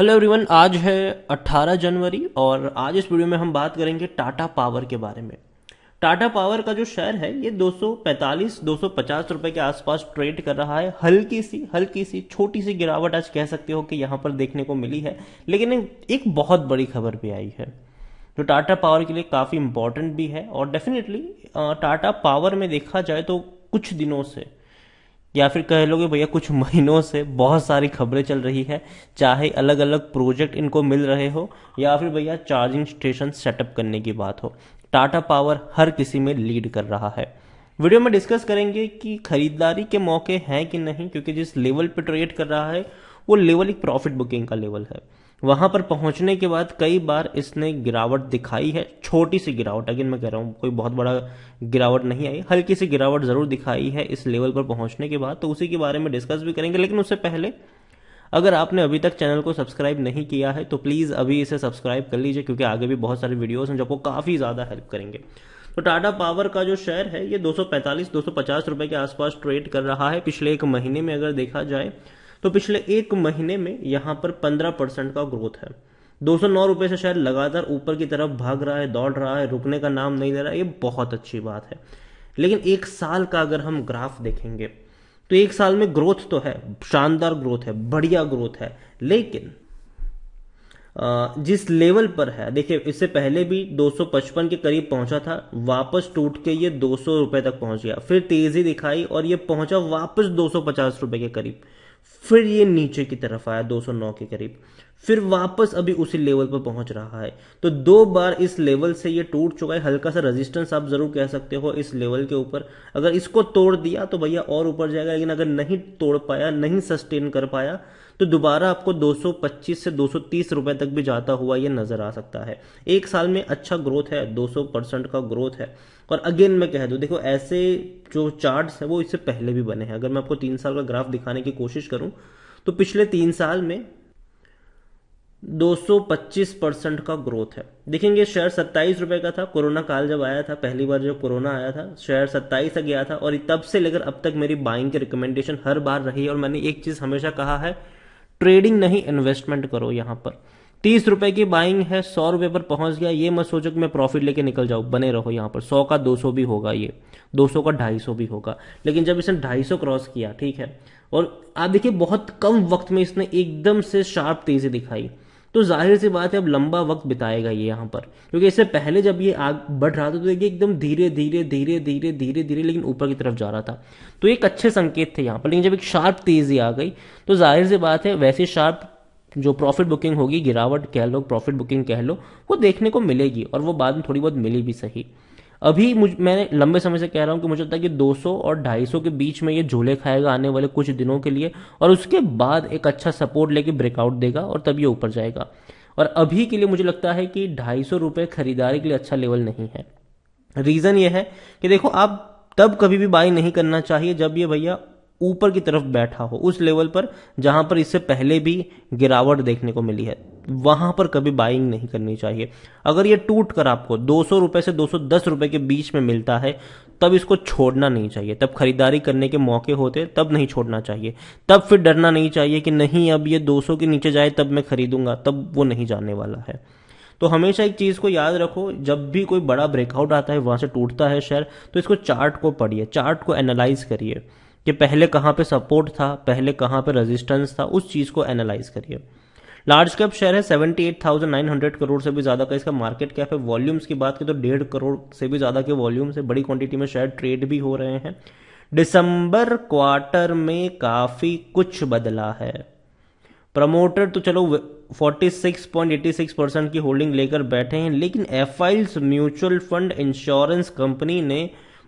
Hello everyone आज है 18 जनवरी और आज इस वीडियो में हम बात करेंगे टाटा पावर के बारे में टाटा पावर का जो शेयर है ये 245 250 रुपए के आसपास ट्रेड कर रहा है हल्की सी हल्की सी छोटी सी गिरावट आज कह सकते हो कि यहाँ पर देखने को मिली है लेकिन एक बहुत बड़ी खबर भी आई है जो टाटा पावर के लिए काफ़ी इंपॉर्टेंट भी है और डेफिनेटली टाटा पावर में देखा जाए तो कुछ दिनों से या फिर कह लो कि भैया कुछ महीनों से बहुत सारी खबरें चल रही है चाहे अलग अलग प्रोजेक्ट इनको मिल रहे हो या फिर भैया चार्जिंग स्टेशन सेटअप करने की बात हो टाटा पावर हर किसी में लीड कर रहा है वीडियो में डिस्कस करेंगे कि खरीदारी के मौके हैं कि नहीं क्योंकि जिस लेवल पे ट्रेड कर रहा है वो लेवल एक प्रॉफिट बुकिंग का लेवल है वहां पर पहुंचने के बाद कई बार इसने गिरावट दिखाई है छोटी सी गिरावट अगेन मैं कह रहा हूं कोई बहुत बड़ा गिरावट नहीं आई हल्की सी गिरावट जरूर दिखाई है इस लेवल पर पहुंचने के बाद तो उसी के बारे में डिस्कस भी करेंगे लेकिन उससे पहले अगर आपने अभी तक चैनल को सब्सक्राइब नहीं किया है तो प्लीज़ अभी इसे सब्सक्राइब कर लीजिए क्योंकि आगे भी बहुत सारे वीडियोस हैं जो आपको काफ़ी ज़्यादा हेल्प करेंगे तो टाटा पावर का जो शेयर है ये 245-250 रुपए के आसपास ट्रेड कर रहा है पिछले एक महीने में अगर देखा जाए तो पिछले एक महीने में यहां पर पंद्रह परसेंट का ग्रोथ है दो सौ नौ रुपए से शायद लगातार ऊपर की तरफ भाग रहा है दौड़ रहा है रुकने का नाम नहीं ले रहा है ये बहुत अच्छी बात है लेकिन एक साल का अगर हम ग्राफ देखेंगे तो एक साल में ग्रोथ तो है शानदार ग्रोथ है बढ़िया ग्रोथ है लेकिन जिस लेवल पर है देखिए इससे पहले भी 255 के करीब पहुंचा था वापस टूट के ये दो सौ रुपए तक पहुंच गया फिर तेजी दिखाई और ये पहुंचा वापस 250 रुपए के करीब फिर ये नीचे की तरफ आया 209 के करीब फिर वापस अभी उसी लेवल पर पहुंच रहा है तो दो बार इस लेवल से ये टूट चुका है हल्का सा रेजिस्टेंस आप जरूर कह सकते हो इस लेवल के ऊपर अगर इसको तोड़ दिया तो भैया और ऊपर जाएगा लेकिन अगर नहीं तोड़ पाया नहीं सस्टेन कर पाया तो दोबारा आपको 225 से 230 रुपए तक भी जाता हुआ ये नजर आ सकता है एक साल में अच्छा ग्रोथ है 200 परसेंट का ग्रोथ है और अगेन मैं कह दूं देखो ऐसे जो चार्ट्स हैं वो इससे पहले भी बने हैं अगर मैं आपको तीन साल का ग्राफ दिखाने की कोशिश करूं तो पिछले तीन साल में 225 परसेंट का ग्रोथ है देखेंगे शेयर सत्ताईस रुपए का था कोरोना काल जब आया था पहली बार जब कोरोना आया था शेयर सत्ताईस तक गया था और तब से लेकर अब तक मेरी बाइंग की रिकमेंडेशन हर बार रही और मैंने एक चीज़ हमेशा कहा है ट्रेडिंग नहीं इन्वेस्टमेंट करो यहां पर तीस रुपए की बाइंग है सौ रुपए पर पहुंच गया ये मत सोचो कि मैं प्रॉफिट लेके निकल जाऊं बने रहो यहां पर सौ का दो सौ भी होगा ये दो सौ का ढाई सौ भी होगा लेकिन जब इसने ढाई सौ क्रॉस किया ठीक है और आप देखिए बहुत कम वक्त में इसने एकदम से शार्प तेजी दिखाई तो जाहिर सी बात है अब लंबा वक्त बिताएगा ये यहाँ पर क्योंकि इससे पहले जब ये आग बढ़ रहा था तो देखिए एकदम धीरे धीरे धीरे धीरे धीरे धीरे लेकिन ऊपर की तरफ जा रहा था तो एक अच्छे संकेत थे यहाँ पर लेकिन जब एक शार्प तेजी आ गई तो जाहिर सी बात है वैसे शार्प जो प्रॉफिट बुकिंग होगी गिरावट कह लो प्रॉफिट बुकिंग कह लो वो देखने को मिलेगी और वो बाद में थोड़ी बहुत मिली भी सही अभी मुझ मैंने लंबे समय से कह रहा हूं कि मुझे लगता है कि 200 और 250 के बीच में ये झोले खाएगा आने वाले कुछ दिनों के लिए और उसके बाद एक अच्छा सपोर्ट लेके ब्रेकआउट देगा और तब ये ऊपर जाएगा और अभी के लिए मुझे लगता है कि ढाई सौ खरीदारी के लिए अच्छा लेवल नहीं है रीज़न ये है कि देखो आप तब कभी भी बाई नहीं करना चाहिए जब ये भैया ऊपर की तरफ बैठा हो उस लेवल पर जहां पर इससे पहले भी गिरावट देखने को मिली है वहां पर कभी बाइंग नहीं करनी चाहिए अगर ये टूट कर आपको दो सौ रुपए से दो सौ दस रुपए के बीच में मिलता है तब इसको छोड़ना नहीं चाहिए तब खरीदारी करने के मौके होते तब नहीं छोड़ना चाहिए तब फिर डरना नहीं चाहिए कि नहीं अब ये दो सौ के नीचे जाए तब मैं खरीदूंगा तब वो नहीं जाने वाला है तो हमेशा एक चीज़ को याद रखो जब भी कोई बड़ा ब्रेकआउट आता है वहां से टूटता है शेयर तो इसको चार्ट को पढ़िए चार्ट को एनालाइज करिए कि पहले कहाँ पे सपोर्ट था पहले कहाँ पे रेजिस्टेंस था उस चीज़ को एनालाइज करिए लार्ज कैप शेयर है 78,900 करोड़ से भी ज़्यादा का इसका मार्केट कैप है वॉल्यूम्स की बात की तो डेढ़ करोड़ से भी ज़्यादा के वॉल्यूम्स है बड़ी क्वांटिटी में शेयर ट्रेड भी हो रहे हैं दिसंबर क्वार्टर में काफ़ी कुछ बदला है प्रमोटर तो चलो 46.86 परसेंट की होल्डिंग लेकर बैठे हैं लेकिन एफ म्यूचुअल फंड इंश्योरेंस कंपनी ने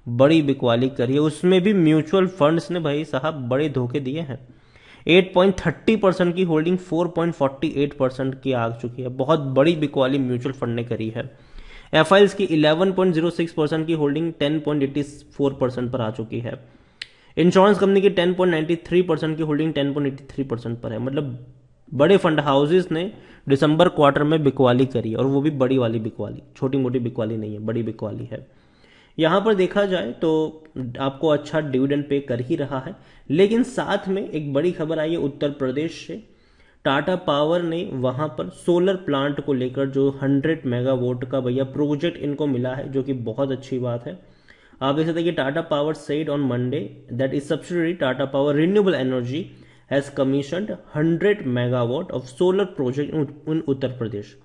बड़ी बिकवाली करी है उसमें भी म्यूचुअल फंड्स ने भाई साहब बड़े धोखे दिए हैं 8.30 परसेंट की होल्डिंग 4.48 परसेंट की आ चुकी है बहुत बड़ी बिकवाली म्यूचुअल फंड ने करी है एफ की 11.06 परसेंट की होल्डिंग 10.84 परसेंट पर आ चुकी है इंश्योरेंस कंपनी की 10.93 परसेंट की होल्डिंग 10.83 परसेंट पर है मतलब बड़े फंड हाउसेस ने दिसंबर क्वार्टर में बिकवाली करी और वो भी बड़ी वाली बिकवाली छोटी मोटी बिकवाली नहीं है बड़ी बिकवाली है यहाँ पर देखा जाए तो आपको अच्छा डिविडेंड पे कर ही रहा है लेकिन साथ में एक बड़ी खबर आई है उत्तर प्रदेश से टाटा पावर ने वहां पर सोलर प्लांट को लेकर जो 100 मेगावाट का भैया प्रोजेक्ट इनको मिला है जो कि बहुत अच्छी बात है आप देख सकते हैं कि Tata power said on Monday that is subsidiary Tata power renewable energy has commission 100 megawatt of solar project in Uttar Pradesh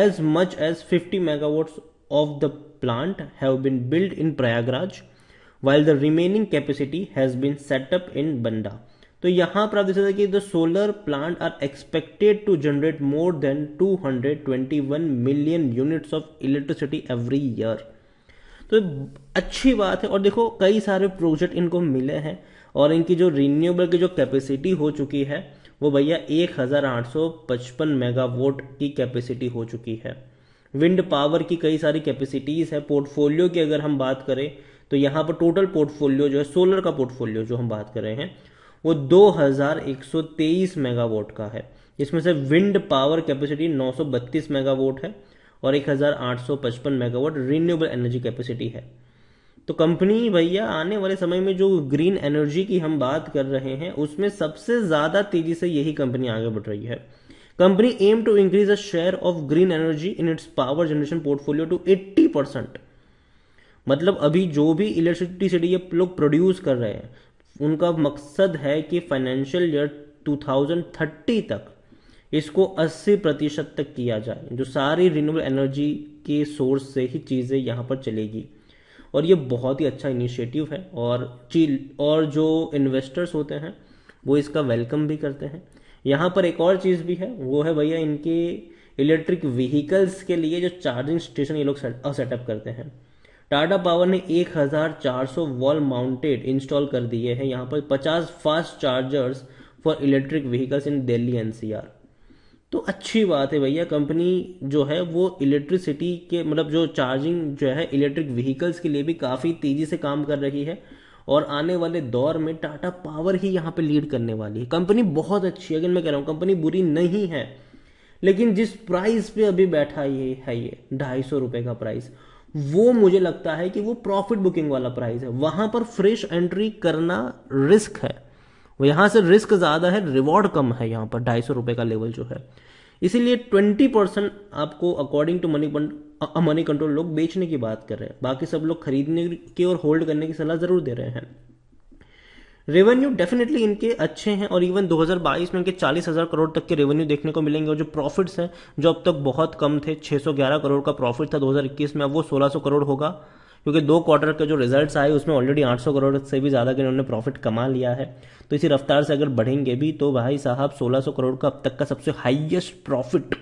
as much as 50 megawatt of the plant have been built in Prayagraj, while the remaining capacity has been set up in Banda. तो यहां पर आप देख सकते हैं कि the solar plant are expected to generate more than 221 million units of electricity every year तो अच्छी बात है और देखो कई सारे प्रोजेक्ट इनको मिले हैं और इनकी जो रिन्यूएबल की जो कैपेसिटी हो चुकी है वो भैया 1855 मेगावाट की कैपेसिटी हो चुकी है विंड पावर की कई सारी कैपेसिटीज़ है पोर्टफोलियो की अगर हम बात करें तो यहाँ पर टोटल पोर्टफोलियो जो है सोलर का पोर्टफोलियो जो हम बात कर रहे हैं वो 2123 मेगावाट का है इसमें से विंड पावर कैपेसिटी 932 मेगावाट है और 1855 मेगावाट रिन्यूएबल एनर्जी कैपेसिटी है तो कंपनी भैया आने वाले समय में जो ग्रीन एनर्जी की हम बात कर रहे हैं उसमें सबसे ज़्यादा तेज़ी से यही कंपनी आगे बढ़ रही है company aim to increase the share of green energy in its power generation portfolio to eighty percent मतलब अभी जो भी इलेक्ट्रिसिटी ये लोग प्रोड्यूस कर रहे हैं उनका मकसद है कि फाइनेंशियल ईयर 2030 तक इसको 80 प्रतिशत तक किया जाए जो सारी रिन्यूबल एनर्जी के सोर्स से ही चीज़ें यहाँ पर चलेगी और ये बहुत ही अच्छा इनिशिएटिव है और ची और जो इन्वेस्टर्स होते हैं वो इसका वेलकम भी करते हैं यहाँ पर एक और चीज़ भी है वो है भैया इनके इलेक्ट्रिक व्हीकल्स के लिए जो चार्जिंग स्टेशन ये लोग सेटअप करते हैं टाटा पावर ने 1400 वॉल माउंटेड इंस्टॉल कर दिए हैं यहाँ पर 50 fast chargers for electric vehicles in Delhi NCR तो अच्छी बात है भैया कंपनी जो है वो इलेक्ट्रिसिटी के मतलब जो चार्जिंग जो है इलेक्ट्रिक व्हीकल्स के लिए भी काफ़ी तेज़ी से काम कर रही है और आने वाले दौर में टाटा पावर ही यहां पे लीड करने वाली है कंपनी बहुत अच्छी है अगर मैं कह रहा हूं कंपनी बुरी नहीं है लेकिन जिस प्राइस पे अभी बैठा ये है ये ढाई सौ रुपए का प्राइस वो मुझे लगता है कि वो प्रॉफिट बुकिंग वाला प्राइस है वहां पर फ्रेश एंट्री करना रिस्क है यहां से रिस्क ज़्यादा है रिवॉर्ड कम है यहां पर ढाई सौ रुपये का लेवल जो है इसीलिए ट्वेंटी परसेंट आपको according to money money control लोग बेचने की बात कर रहे हैं बाकी सब लोग खरीदने की और होल्ड करने की सलाह जरूर दे रहे हैं रेवेन्यू डेफिनेटली इनके अच्छे हैं और इवन 2022 में इनके चालीस हजार करोड़ तक के रेवेन्यू देखने को मिलेंगे और जो प्रॉफिट्स हैं जो अब तक बहुत कम थे 611 करोड़ का प्रॉफिट था 2021 में अब वो 1600 करोड़ होगा क्योंकि दो क्वार्टर के जो रिजल्ट आए उसमें ऑलरेडी 800 करोड़ से भी ज़्यादा के इन्होंने प्रॉफिट कमा लिया है तो इसी रफ्तार से अगर बढ़ेंगे भी तो भाई साहब 1600 करोड़ का अब तक का सबसे हाइएस्ट प्रॉफिट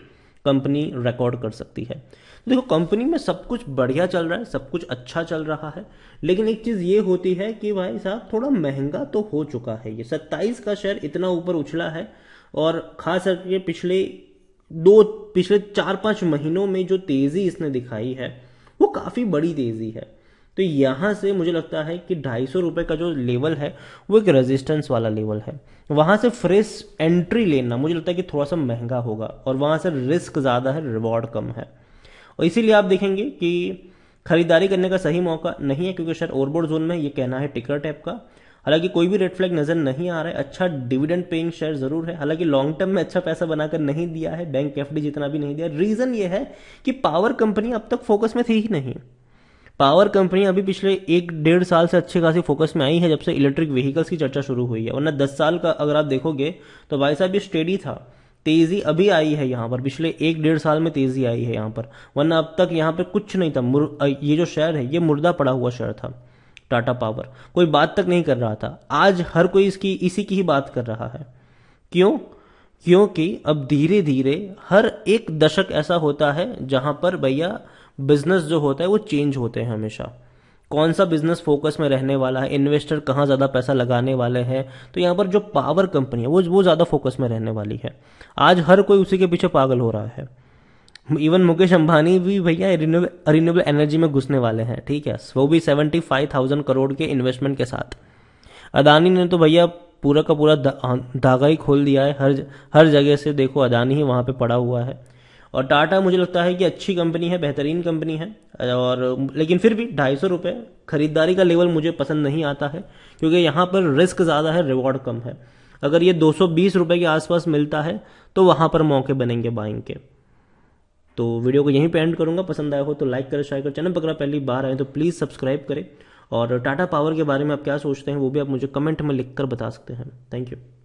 कंपनी रिकॉर्ड कर सकती है देखो कंपनी में सब कुछ बढ़िया चल रहा है सब कुछ अच्छा चल रहा है लेकिन एक चीज़ ये होती है कि भाई साहब थोड़ा महंगा तो हो चुका है ये सत्ताईस का शेयर इतना ऊपर उछला है और खास करके पिछले दो पिछले चार पाँच महीनों में जो तेज़ी इसने दिखाई है वो काफ़ी बड़ी तेज़ी है तो यहाँ से मुझे लगता है कि ढाई सौ रुपये का जो लेवल है वो एक रेजिस्टेंस वाला लेवल है वहाँ से फ्रेश एंट्री लेना मुझे लगता है कि थोड़ा सा महंगा होगा और वहाँ से रिस्क ज़्यादा है रिवॉर्ड कम है और इसीलिए आप देखेंगे कि खरीदारी करने का सही मौका नहीं है क्योंकि शायद ओवरबोर्ड जोन में ये कहना है टिकर टैप का हालांकि कोई भी रेड फ्लैग नजर नहीं आ रहा है अच्छा डिविडेंड पेइंग शेयर जरूर है हालांकि लॉन्ग टर्म में अच्छा पैसा बनाकर नहीं दिया है बैंक एफ जितना भी नहीं दिया रीजन ये है कि पावर कंपनी अब तक फोकस में थी ही नहीं पावर कंपनी अभी पिछले एक डेढ़ साल से अच्छे खासी फोकस में आई है जब से इलेक्ट्रिक व्हीकल्स की चर्चा शुरू हुई है वरना दस साल का अगर आप देखोगे तो भाई साहब ये स्टेडी था तेजी अभी आई है यहाँ पर पिछले एक डेढ़ साल में तेजी आई है यहाँ पर वरना अब तक यहाँ पर कुछ नहीं था ये जो शहर है ये मुर्दा पड़ा हुआ शहर था टाटा पावर कोई बात तक नहीं कर रहा था आज हर कोई इसकी इसी की ही बात कर रहा है क्यों क्योंकि अब धीरे धीरे हर एक दशक ऐसा होता है जहां पर भैया बिजनेस जो होता है वो चेंज होते हैं हमेशा कौन सा बिजनेस फोकस में रहने वाला है इन्वेस्टर कहाँ ज़्यादा पैसा लगाने वाले हैं तो यहाँ पर जो पावर कंपनी है वो वो ज़्यादा फोकस में रहने वाली है आज हर कोई उसी के पीछे पागल हो रहा है इवन मुकेश अंबानी भी भैया रिन्यूएबल एनर्जी में घुसने वाले हैं ठीक है वो भी सेवेंटी फाइव थाउजेंड करोड़ के इन्वेस्टमेंट के साथ अदानी ने तो भैया पूरा का पूरा दा, धागा ही खोल दिया है हर हर जगह से देखो अदानी ही वहाँ पे पड़ा हुआ है और टाटा मुझे लगता है कि अच्छी कंपनी है बेहतरीन कंपनी है और लेकिन फिर भी ढाई सौ रुपये खरीदारी का लेवल मुझे पसंद नहीं आता है क्योंकि यहाँ पर रिस्क ज़्यादा है रिवॉर्ड कम है अगर ये दो सौ बीस रुपये के आसपास मिलता है तो वहाँ पर मौके बनेंगे बाइंग के तो वीडियो को यहीं पे एंड करूँगा पसंद आया हो तो लाइक करें शेयर करें चैनल अगर पहली बार आए तो प्लीज़ सब्सक्राइब करें और टाटा पावर के बारे में आप क्या सोचते हैं वो भी आप मुझे कमेंट में लिख कर बता सकते हैं थैंक यू